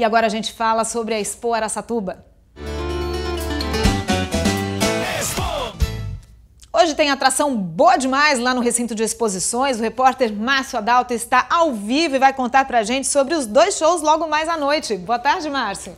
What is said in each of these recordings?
E agora a gente fala sobre a Expo Aracatuba. Hoje tem atração boa demais lá no recinto de exposições. O repórter Márcio Adalto está ao vivo e vai contar pra gente sobre os dois shows logo mais à noite. Boa tarde, Márcio.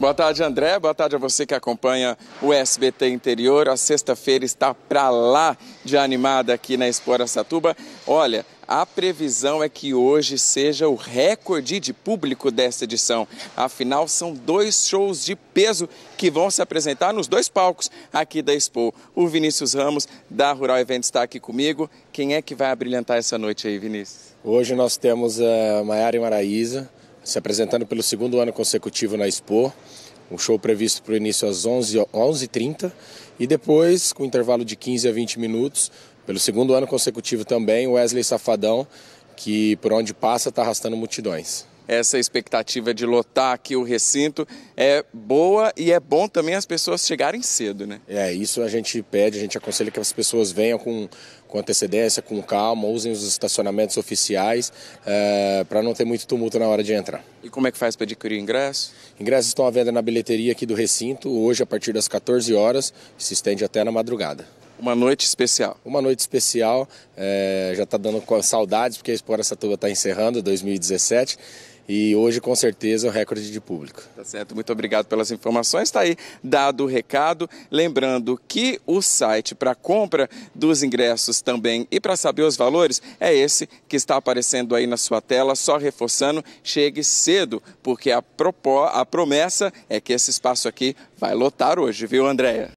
Boa tarde, André. Boa tarde a você que acompanha o SBT Interior. A sexta-feira está para lá de animada aqui na Explora Satuba. Olha, a previsão é que hoje seja o recorde de público desta edição. Afinal, são dois shows de peso que vão se apresentar nos dois palcos aqui da Expo. O Vinícius Ramos, da Rural Event, está aqui comigo. Quem é que vai abrilhantar essa noite aí, Vinícius? Hoje nós temos a eh, Maiara e Maraíza, se apresentando pelo segundo ano consecutivo na Expo. Um show previsto para o início às 11, 11h30 e depois, com intervalo de 15 a 20 minutos, pelo segundo ano consecutivo também, Wesley Safadão, que por onde passa está arrastando multidões essa expectativa de lotar aqui o recinto é boa e é bom também as pessoas chegarem cedo, né? É, isso a gente pede, a gente aconselha que as pessoas venham com, com antecedência, com calma, usem os estacionamentos oficiais é, para não ter muito tumulto na hora de entrar. E como é que faz para adquirir ingresso? Ingressos estão à venda na bilheteria aqui do recinto, hoje a partir das 14 horas, se estende até na madrugada. Uma noite especial. Uma noite especial, é, já está dando saudades, porque a Explora Satuba está encerrando 2017 e hoje com certeza é o recorde de público. Tá certo, muito obrigado pelas informações. Está aí dado o recado. Lembrando que o site para compra dos ingressos também e para saber os valores é esse que está aparecendo aí na sua tela. Só reforçando, chegue cedo, porque a, a promessa é que esse espaço aqui vai lotar hoje, viu, Andréia?